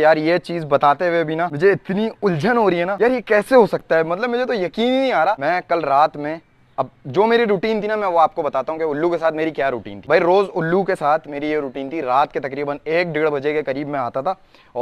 यार ये चीज बताते हुए भी ना मुझे इतनी उलझन हो रही है ना यार ये कैसे हो सकता है मतलब मुझे तो यकीन ही नहीं आ रहा मैं कल रात में अब जो मेरी रूटीन थी ना मैं वो आपको बताता हूँ कि उल्लू के साथ मेरी क्या रूटीन थी भाई रोज़ उल्लू के साथ मेरी ये रूटीन थी रात के तकरीबन एक डेढ़ बजे के करीब मैं आता था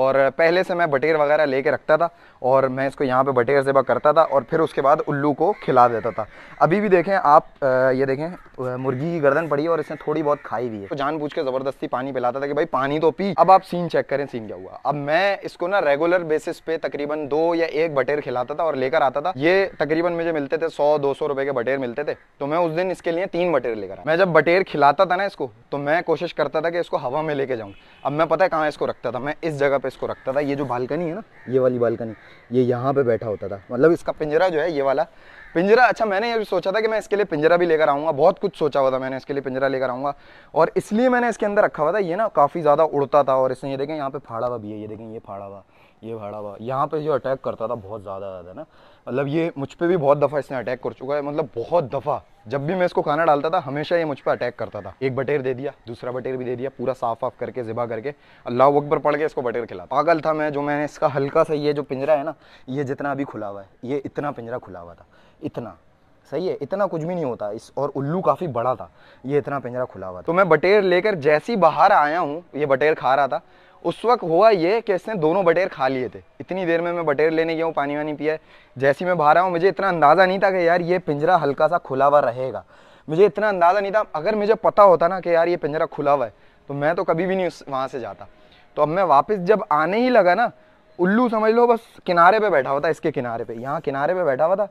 और पहले से मैं बटेर वगैरह लेके रखता था और मैं इसको यहाँ पे बटेर सेबा करता था और फिर उसके बाद उल्लू को खिला देता था अभी भी देखें आप ये देखें मुर्गी की गर्दन पड़ी है और इसने थोड़ी बहुत खाई हुई है तो जान के ज़बरदस्ती पानी पिलाता था कि भाई पानी तो पी अब आप सीन चेक करें सीन क्या हुआ अब मैं इसको ना रेगुलर बेसिस पे तकरीबन दो या एक बटेर खिलाता था और लेकर आता था ये तकरीबन मुझे मिलते थे सौ दो सौ के बटेर मिलते थे तो मैं उस दिन इसके लिए तीन बटेर लेकर आया मैं जब बटेर खिलाता था ना इसको तो मैं कोशिश करता था कि इसको हवा में लेके जाऊँ अब मैं पता है कहाँ इसको रखता था मैं इस जगह पर इसको रखता था ये जो बालकनी है ना ये वाली बालकनी ये यहाँ पर बैठा होता था मतलब इसका पिंजरा जो है ये वाला पिंजरा अच्छा मैंने ये सोचा था कि मैं इसके लिए पिंजरा भी लेकर आऊँगा बहुत कुछ सोचा हुआ था मैंने इसके लिए पिंजरा लेकर आऊँगा और इसलिए मैंने इसके अंदर रखा हुआ था ये ना काफ़ी ज़्यादा उड़ता था और इसने ये देखें यहाँ पे फाड़ा हुआ भी है ये देखें ये फाड़ा हुआ ये भाड़ा हुआ यहाँ पे जो अटैक करता था बहुत ज़्यादा ज़्यादा ना मतलब ये मुझ पर भी बहुत दफ़ा इसने अटैक कर चुका है मतलब बहुत दफ़ा जब भी मैं इसको खाना डालता था हमेशा ये मुझ पर अटैक करता था एक बटेर दे दिया दूसरा बटेर भी दे दिया पूरा साफ ऑफ करके जिबा करके अल्लाह अकबर पड़ के इसको बटेर खिला पागल था मैं जो मैंने इसका हल्का सा ये जो पिंजरा है ना ये जितना अभी खुला हुआ है ये इतना पिंजरा खुला हुआ था इतना सही है इतना कुछ भी नहीं होता इस और उल्लू काफ़ी बड़ा था ये इतना पिंजरा खुला हुआ था तो मैं बटेर लेकर जैसी बाहर आया हूँ ये बटेर खा रहा था उस वक्त हुआ ये कि इसने दोनों बटेर खा लिए थे इतनी देर में मैं बटेर लेने गया हूँ पानी वानी पिया जैसी मैं बाहर आऊँ मुझे इतना अंदाज़ा नहीं था कि यार ये पिंजरा हल्का सा खुला हुआ रहेगा मुझे इतना अंदाज़ा नहीं था अगर मुझे पता होता ना कि यार ये पिंजरा खुला हुआ है तो मैं तो कभी भी नहीं उस वहाँ से जाता तो अब मैं वापस जब आने ही लगा ना उल्लू समझ लो बस किनारे पे बैठा हुआ था इसके किनारे पे यहाँ किनारे पे बैठा हुआ था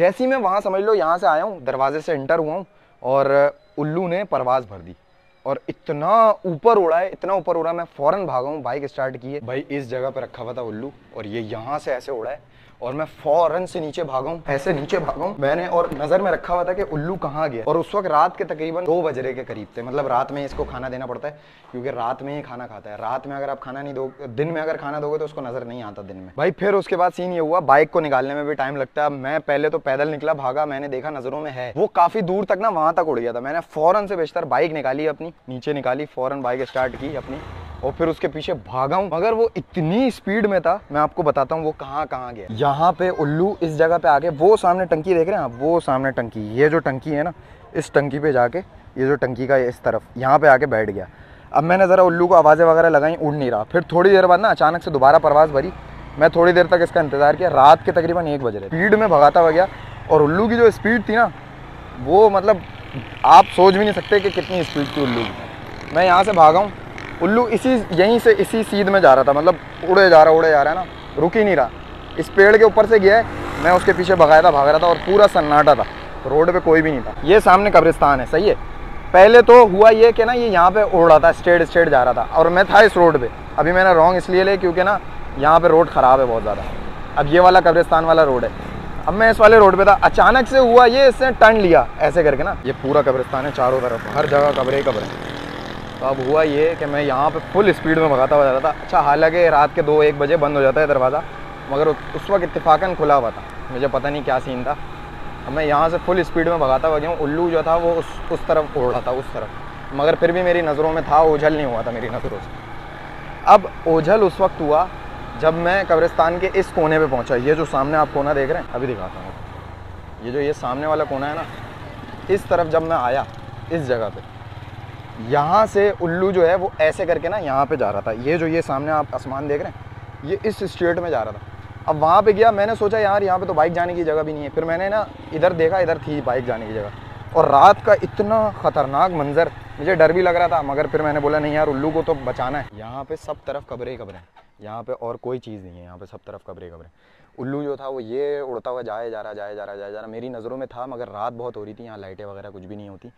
जैसे ही मैं वहाँ समझ लो यहाँ से आया हूँ दरवाजे से इंटर हुआ हूँ और उल्लू ने परवाज़ भर दी और इतना ऊपर उड़ा है इतना ऊपर उड़ा मैं फ़ौरन भागा हूँ बाइक स्टार्ट की है भाई इस जगह पर रखा हुआ था उल्लू और ये यहाँ से ऐसे उड़ा है और मैं फौरन से नीचे भागा हूँ ऐसे नीचे भागा हूँ मैंने और नजर में रखा हुआ था कि उल्लू कहाँ गया और उस वक्त रात के तकरीबन दो बजरे के करीब थे मतलब रात में इसको खाना देना पड़ता है क्योंकि रात में ही खाना खाता है रात में अगर आप खाना नहीं दो दिन में अगर खाना दोगे तो उसको नजर नहीं आता दिन में भाई फिर उसके बाद सीन ये हुआ बाइक को निकालने में भी टाइम लगता है मैं पहले तो पैदल निकला भागा मैंने देखा नजरों में है वो काफी दूर तक ना वहां तक उड़ गया था मैंने फौरन से बेचतर बाइक निकाली अपनी नीचे निकाली फौरन बाइक स्टार्ट की अपनी और फिर उसके पीछे भागा हूँ मगर वो इतनी स्पीड में था मैं आपको बताता हूँ वो कहाँ कहाँ गया यहाँ पे उल्लू इस जगह पे आके वो सामने टंकी देख रहे हैं आप वो सामने टंकी ये जो टंकी है ना इस टंकी पे जाके ये जो टंकी का इस तरफ यहाँ पे आके बैठ गया अब मैंने ज़रा उल्लू को आवाज़ें वगैरह लगाई उड़ नहीं रहा फिर थोड़ी देर बाद ना अचानक से दोबारा परवाज़ भरी मैं थोड़ी देर तक इसका इंतज़ार किया रात के तकरीबन एक बज रहे स्पीड में भगाता हुआ गया और उल्लू की जो स्पीड थी ना वो मतलब आप सोच भी नहीं सकते कि कितनी स्पीड थी उल्लू की मैं यहाँ से भागा हूँ उल्लू इसी यहीं से इसी सीध में जा रहा था मतलब उड़े जा रहा उड़े जा रहा है ना रुक ही नहीं रहा इस पेड़ के ऊपर से गया है मैं उसके पीछे भगाया था भाग रहा था और पूरा सन्नाटा था रोड पे कोई भी नहीं था ये सामने कब्रिस्तान है सही है पहले तो हुआ ये कि ना ये यहाँ पे उड़ रहा था स्टेट स्टेट जा रहा था और मैं था इस रोड पे अभी मैंने रॉन्ग इसलिए ले क्योंकि ना यहाँ पे रोड ख़राब है बहुत ज़्यादा अब ये वाला कब्रिस्तान वाला रोड है अब मैं इस वाले रोड पे था अचानक से हुआ ये इसने टर्न लिया ऐसे करके ना ये पूरा कब्रिस्तान है चारों तरफ हर जगह कब्रे कब्र तो अब हुआ ये कि मैं यहाँ पे फुल स्पीड में भगाता हुआ जा रहा था अच्छा हालांकि रात के दो एक बजे बंद हो जाता है दरवाज़ा मगर उस वक्त इतफाक़न खुला हुआ था मुझे पता नहीं क्या सीन था अब मैं यहाँ से फुल स्पीड में भगाता हुआ गया हूँ उल्लू जो था वो उस उस तरफ उड़ रहा था उस तरफ मगर फिर भी मेरी नज़रों में था ओझल नहीं हुआ था मेरी नज़रों से अब ओझल उस वक्त हुआ जब मैं कब्रिस्तान के इस कोने पर पहुँचा ये जो सामने आप कोना देख रहे हैं अभी दिखाता हूँ ये जो ये सामने वाला कोना है ना इस तरफ जब मैं आया इस जगह पर यहाँ से उल्लू जो है वो ऐसे करके ना यहाँ पे जा रहा था ये जो ये सामने आप आसमान देख रहे हैं ये इस स्टेट में जा रहा था अब वहाँ पे गया मैंने सोचा यार यहाँ पे तो बाइक जाने की जगह भी नहीं है फिर मैंने ना इधर देखा इधर थी बाइक जाने की जगह और रात का इतना ख़तरनाक मंज़र मुझे डर भी लग रहा था मगर फिर मैंने बोला नहीं यार उल्लू को तो बचाना है यहाँ पे सब तरफ कब्रे ही कब्रे यहाँ पे और कोई चीज़ नहीं है यहाँ पे सब तरफ कब्रे कब्रे उल्लू जो था वो ये उड़ता हुआ जाए जा रहा जाए जा रहा जाए जा रहा मेरी नज़रों में था मगर रात बहुत हो रही थी यहाँ लाइटें वगैरह कुछ भी नहीं होती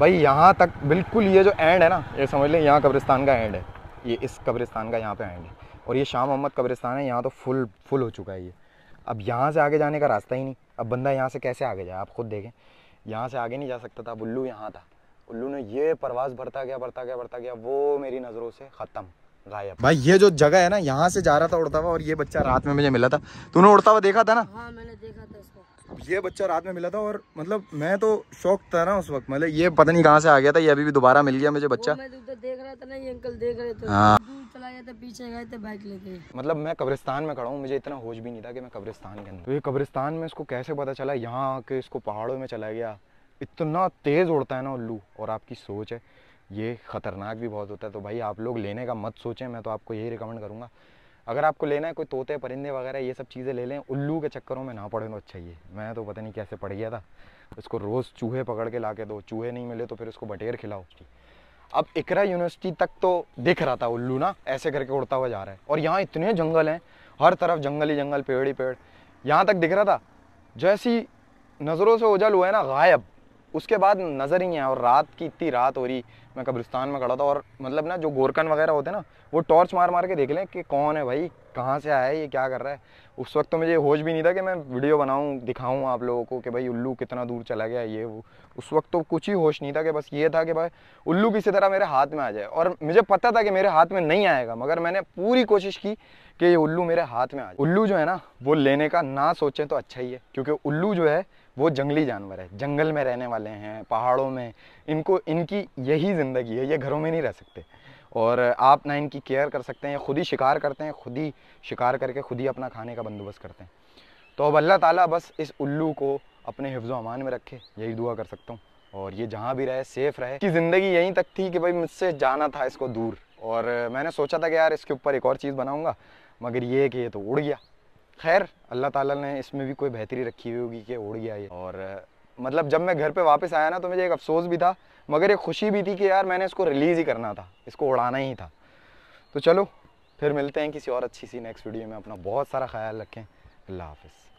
भाई यहाँ तक बिल्कुल ये जो एंड है ना ये समझ लें यहाँ कब्रिस्तान का एंड है ये इस कब्रिस्तान का यहाँ पे एंड है और ये शाह मोहम्मद कब्रिस्तान है यहाँ तो फुल फुल हो चुका है ये अब यहाँ से आगे जाने का रास्ता ही नहीं अब बंदा यहाँ से कैसे आगे जाए आप खुद देखें यहाँ से आगे नहीं जा सकता था बुल्लू यहाँ था उल्लू ने ये परवास भरता गया भरता गया भरता गया वो मेरी नज़रों से ख़त्म गायब भाई ये जो जगह है ना यहाँ से जा रहा था उड़ता हुआ और ये बच्चा रात में मुझे मिला था तूने उड़ता हुआ देखा था ना हाँ मैंने देखा था इसको ये बच्चा रात में मिला था और मतलब मैं तो शौक था ना उस वक्त मतलब ये पता नहीं कहाँ से आ गया था ये अभी भी दोबारा मिल गया मुझे बच्चा देख रहा था अंकल देख रहे हाँ। मतलब मैं कब्रिस्तान में खड़ा हूँ मुझे इतना होश भी नहीं था कि मैं कब्रिस्तान के अंदर तो ये कब्रिस्तान में इसको कैसे पता चला यहाँ आके इसको पहाड़ों में चला गया इतना तेज़ उड़ता है ना उल्लू और आपकी सोच है ये ख़तरनाक भी बहुत होता है तो भाई आप लोग लेने का मत सोचें मैं तो आपको यही रिकमेंड करूँगा अगर आपको लेना है कोई तोते परिंदे वगैरह ये सब चीज़ें ले लें उल्लू के चक्करों में ना पड़े तो अच्छा ही मैं तो पता नहीं कैसे पड़ गया था उसको रोज़ चूहे पकड़ के ला के दो चूहे नहीं मिले तो फिर उसको बटेर खिलाओ अब इकरा यूनिवर्सिटी तक तो दिख रहा था उल्लू ना ऐसे करके उड़ता हुआ जा रहा है और यहाँ इतने जंगल हैं हर तरफ जंगल ही जंगल पेड़ ही पेड़ यहाँ तक दिख रहा था जैसी नज़रों से ओझल हुआ है ना गायब उसके बाद नज़र ही है और रात की इतनी रात हो रही मैं कब्रिस्तान में खड़ा था और मतलब ना जो गोरकन वगैरह होते ना वो टॉर्च मार मार के देख लें कि कौन है भाई कहाँ से आया है ये क्या कर रहा है उस वक्त तो मुझे होश भी नहीं था कि मैं वीडियो बनाऊँ दिखाऊँ आप लोगों को कि भाई उल्लू कितना दूर चला गया ये वो उस वक्त तो कुछ ही होश नहीं था कि बस ये था कि भाई उल्लू किसी तरह मेरे हाथ में आ जाए और मुझे पता था कि मेरे हाथ में नहीं आएगा मगर मैंने पूरी कोशिश की कि ये उल्लू मेरे हाथ में आ जाए उल्लू जो है ना वो लेने का ना सोचें तो अच्छा ही है क्योंकि उल्लू जो है वो जंगली जानवर है जंगल में रहने वाले हैं पहाड़ों में इनको इनकी यही ज़िंदगी है ये घरों में नहीं रह सकते और आप ना इनकी केयर कर सकते हैं खुद ही शिकार करते हैं खुद ही शिकार करके खुद ही अपना खाने का बंदोबस्त करते हैं तो अब अल्लाह ताला बस इस उल्लू को अपने हिफ्ज़ अमान में रखे यही दुआ कर सकता हूँ और ये जहाँ भी रहे सेफ़ रहे कि ज़िंदगी यहीं तक थी कि भाई मुझसे जाना था इसको दूर और मैंने सोचा था कि यार इसके ऊपर एक और चीज़ बनाऊँगा मगर ये कि ये तो उड़ गया खैर अल्लाह ताला ने इसमें भी कोई बेहतरी रखी हुई होगी कि उड़ गया ये और मतलब जब मैं घर पे वापस आया ना तो मुझे एक अफसोस भी था मगर एक खुशी भी थी कि यार मैंने इसको रिलीज़ ही करना था इसको उड़ाना ही था तो चलो फिर मिलते हैं किसी और अच्छी सी नेक्स्ट वीडियो में अपना बहुत सारा ख्याल रखें अल्लाह हाफिज़